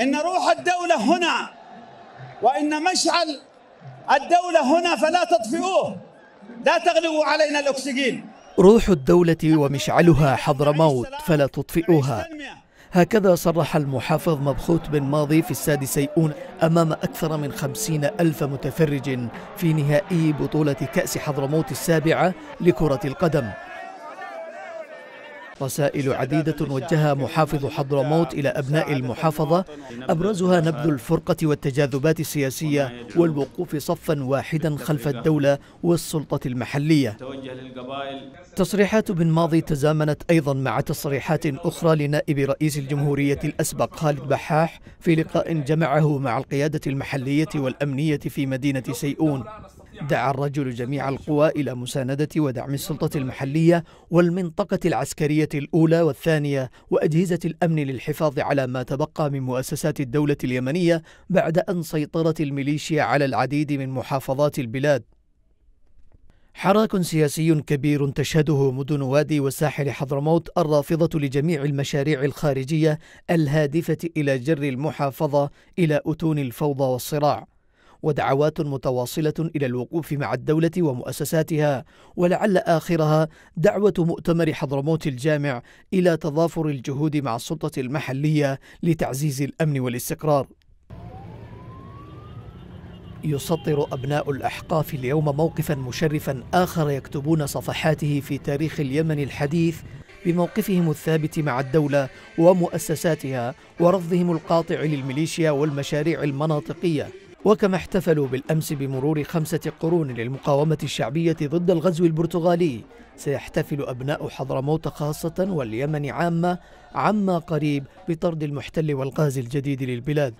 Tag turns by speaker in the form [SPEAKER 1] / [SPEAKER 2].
[SPEAKER 1] إن روح الدولة هنا وإن مشعل الدولة هنا فلا تطفئوه لا تغلبوا علينا الأكسجين روح الدولة ومشعلها حضرموت فلا تطفئوها هكذا صرح المحافظ مبخوت بن ماضي في السادس يؤون أمام أكثر من خمسين ألف متفرج في نهائي بطولة كأس حضرموت السابعة لكرة القدم رسائل عديدة وجهها محافظ حضرموت إلى أبناء المحافظة أبرزها نبذ الفرقة والتجاذبات السياسية والوقوف صفا واحدا خلف الدولة والسلطة المحلية تصريحات بن ماضي تزامنت أيضا مع تصريحات أخرى لنائب رئيس الجمهورية الأسبق خالد بحاح في لقاء جمعه مع القيادة المحلية والأمنية في مدينة سيئون دعا الرجل جميع القوى إلى مساندة ودعم السلطة المحلية والمنطقة العسكرية الأولى والثانية وأجهزة الأمن للحفاظ على ما تبقى من مؤسسات الدولة اليمنية بعد أن سيطرت الميليشيا على العديد من محافظات البلاد حراك سياسي كبير تشهده مدن وادي وساحل حضرموت الرافضة لجميع المشاريع الخارجية الهادفة إلى جر المحافظة إلى أتون الفوضى والصراع ودعوات متواصلة إلى الوقوف مع الدولة ومؤسساتها ولعل آخرها دعوة مؤتمر حضرموت الجامع إلى تضافر الجهود مع السلطة المحلية لتعزيز الأمن والاستقرار يسطر أبناء الأحقاف اليوم موقفا مشرفا آخر يكتبون صفحاته في تاريخ اليمن الحديث بموقفهم الثابت مع الدولة ومؤسساتها ورفضهم القاطع للميليشيا والمشاريع المناطقية وكما احتفلوا بالأمس بمرور خمسة قرون للمقاومة الشعبية ضد الغزو البرتغالي سيحتفل أبناء حضرموت خاصة واليمن عامة عما قريب بطرد المحتل والغازي الجديد للبلاد